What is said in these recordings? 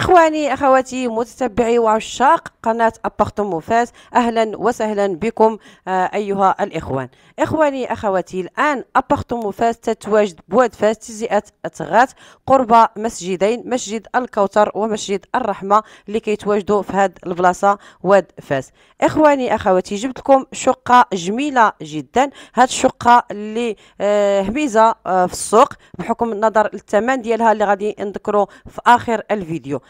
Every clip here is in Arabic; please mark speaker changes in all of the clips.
Speaker 1: اخواني اخواتي متتبعي وعشاق قناه ابختم وفاس اهلا وسهلا بكم آه، ايها الاخوان اخواني اخواتي الان ابختم وفاس تتواجد بواد فاس تجزئه تغات قرب مسجدين مسجد الكوثر ومسجد الرحمه اللي كيتواجدوا في هاد البلاصه واد فاس اخواني اخواتي جبت لكم شقه جميله جدا هذه الشقه اللي آه، هميزه آه، في السوق بحكم النظر للثمن ديالها اللي غادي نذكروا في اخر الفيديو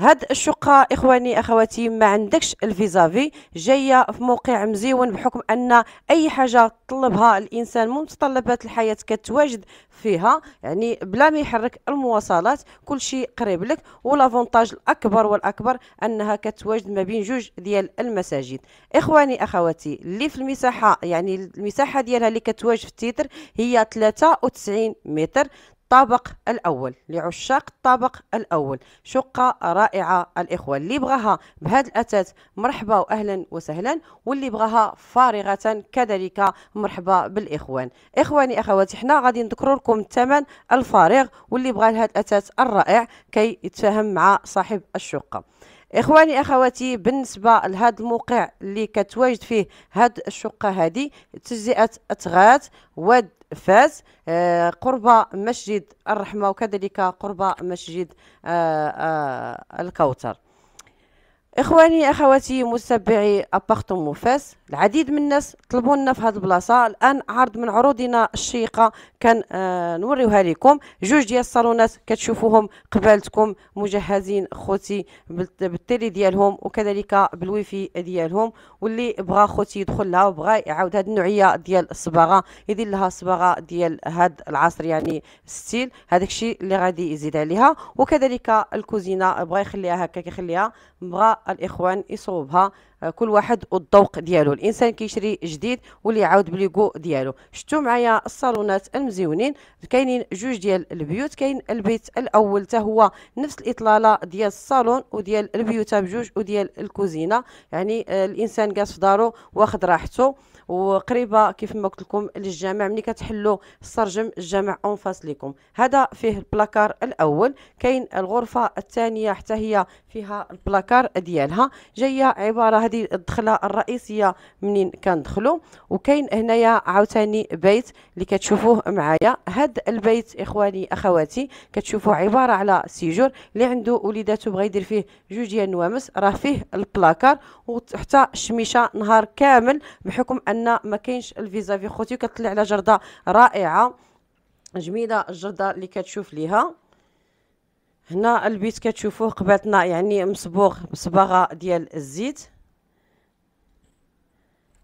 Speaker 1: هاد الشقه اخواني اخواتي ما عندكش الفيزافي جايه في موقع مزيون بحكم ان اي حاجه طلبها الانسان من متطلبات الحياه كتواجد فيها يعني بلا ما يحرك المواصلات كل شيء قريب لك ولافونتاج الاكبر والاكبر انها كتواجد ما بين جوج ديال المساجد اخواني اخواتي اللي في المساحه يعني المساحه ديالها اللي كتواجد في التيتر هي 93 متر الطابق الأول لعشاق الطابق الأول شقة رائعة الإخوة اللي بغاها بهذا الأثاث مرحبا وأهلا وسهلا واللي بغاها فارغة كذلك مرحبا بالإخوان إخواني أخواتي حنا غادي نذكر لكم الثمن الفارغ واللي بغى هذا الأثاث الرائع كي يتفاهم مع صاحب الشقة اخواني اخواتي بالنسبه لهذا الموقع اللي كتواجد فيه هاد الشقه هذه تجزئه اتغات واد فاس آه، قرب مسجد الرحمه وكذلك قرب مسجد آه، آه، الكوثر اخواني اخواتي متابعي ابارتمون موفاس العديد من الناس طلبوا لنا في هذه البلاصه الان عرض من عروضنا الشيقه كان آه نوريوها لكم جوج ديال الصالونات كتشوفوهم قبالتكم مجهزين خوتي بالتيلي ديالهم وكذلك بالويفي ديالهم واللي بغى خوتي يدخل لها وبغى يعاود هذه النوعيه ديال الصباغه يدير لها صباغه ديال هذا العصر يعني ستيل هذاك الشيء اللي غادي يزيد عليها وكذلك الكوزينه بغى يخليها هكا كيخليها بغى الاخوان يصوبها آه، كل واحد والذوق ديالو الانسان كيشري جديد واللي يعاود بليغو ديالو شفتوا معايا الصالونات المزيونين كاينين جوج ديال البيوت كاين البيت الاول حتى هو نفس الاطلاله ديال الصالون وديال البيوت بجوج وديال الكوزينه يعني آه، الانسان جالس في دارو واخد راحته وقريبه كيف ما قلت لكم للجامع ملي كتحلوا السرجم الجامع اون فاس ليكم هذا فيه البلاكار الاول كاين الغرفه الثانيه حتى هي فيها البلاكار ديال ديالها جايه عباره هذه الدخله الرئيسيه منين كندخلو وكاين هنايا عاوتاني بيت اللي كتشوفوه معايا هاد البيت اخواني اخواتي كتشوفوه عباره على سيجور اللي عنده وليداتو بغا يدير فيه جوج ديال النوامس راه فيه البلاكار وحتى الشميشه نهار كامل بحكم ان ما كاينش الفيزافي خوتي كتطلع على جرده رائعه جميله الجرده اللي كتشوف ليها هنا البيت كتشوفوه قباتنا يعني مصبوغ بصباغه ديال الزيت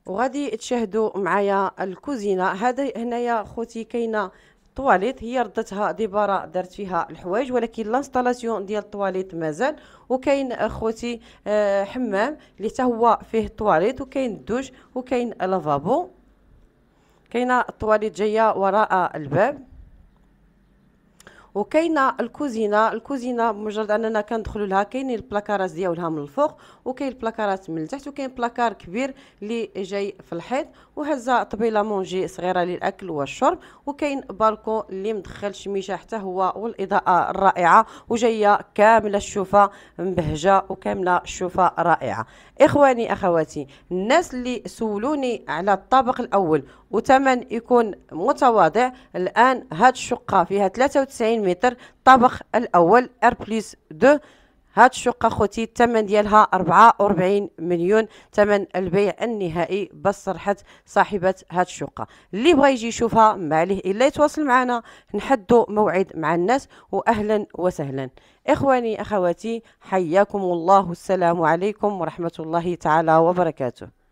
Speaker 1: وغادي تشاهدوا معايا الكوزينه هذا هنايا خوتي كاينه طواليت هي ردتها ديبارا دارت فيها الحوايج ولكن لانستالاسيون ديال الطواليت مازال وكاين اخوتي آه حمام اللي حتى هو فيه الطواليت وكاين الدوش وكاين لافابو كاينه الطواليت جايه وراء الباب وكاينه الكوزينه الكوزينه مجرد اننا كندخلوا لها كاين البلاكارات ديالها من الفوق وكاين البلاكارات من التحت وكاين بلاكار كبير اللي جاي في الحيط وهزه طبيله مونجي صغيره للاكل والشرب وكاين بالكون اللي مدخل شميشه حتى هو والاضاءه الرائعه وجايه كامله الشوفه مبهجه وكامله الشوفه رائعه اخواني اخواتي الناس اللي سولوني على الطابق الاول وثمن يكون متواضع الان هاد الشقه فيها 93 متر طابق الأول ار بليس دو هاد الشقة خوتي الثمن ديالها 44 مليون ثمن البيع النهائي بصرحة صاحبة هاد الشقة اللي بغى يجي يشوفها ما عليه إلا يتواصل معنا نحدو موعد مع الناس وأهلا وسهلا إخواني أخواتي حياكم الله السلام عليكم ورحمة الله تعالى وبركاته